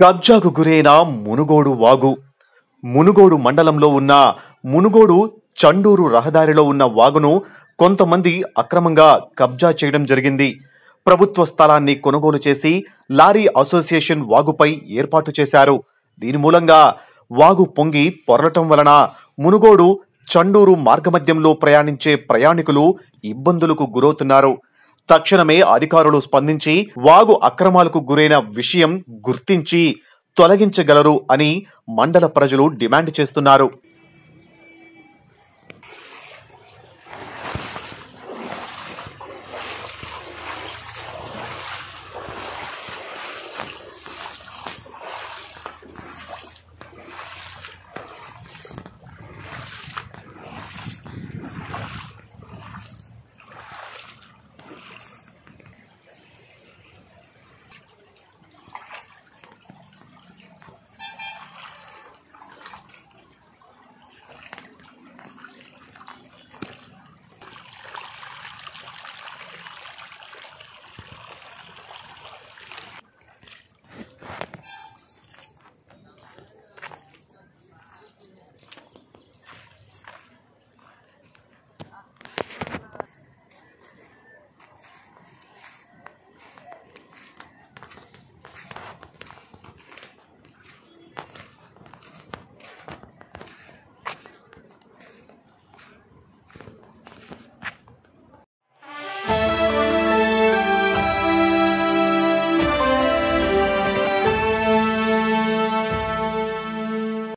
కబ్జాకు గురైన మునుగోడు వాగు మునుగోడు మండలంలో ఉన్న మునుగోడు చండూరు రహదారిలో ఉన్న వాగును కొంతమంది అక్రమంగా కబ్జా చేయడం జరిగింది ప్రభుత్వ స్థలాన్ని కొనుగోలు చేసి లారీ అసోసియేషన్ వాగుపై ఏర్పాటు చేశారు దీని మూలంగా వాగు పొంగి పొరలటం వలన మునుగోడు చండూరు మార్గమధ్యంలో ప్రయాణించే ప్రయాణికులు ఇబ్బందులకు గురవుతున్నారు తక్షణమే అధికారులు స్పందించి వాగు అక్రమాలకు గురైన విషయం గుర్తించి తొలగించగలరు అని మండల ప్రజలు డిమాండ్ చేస్తున్నారు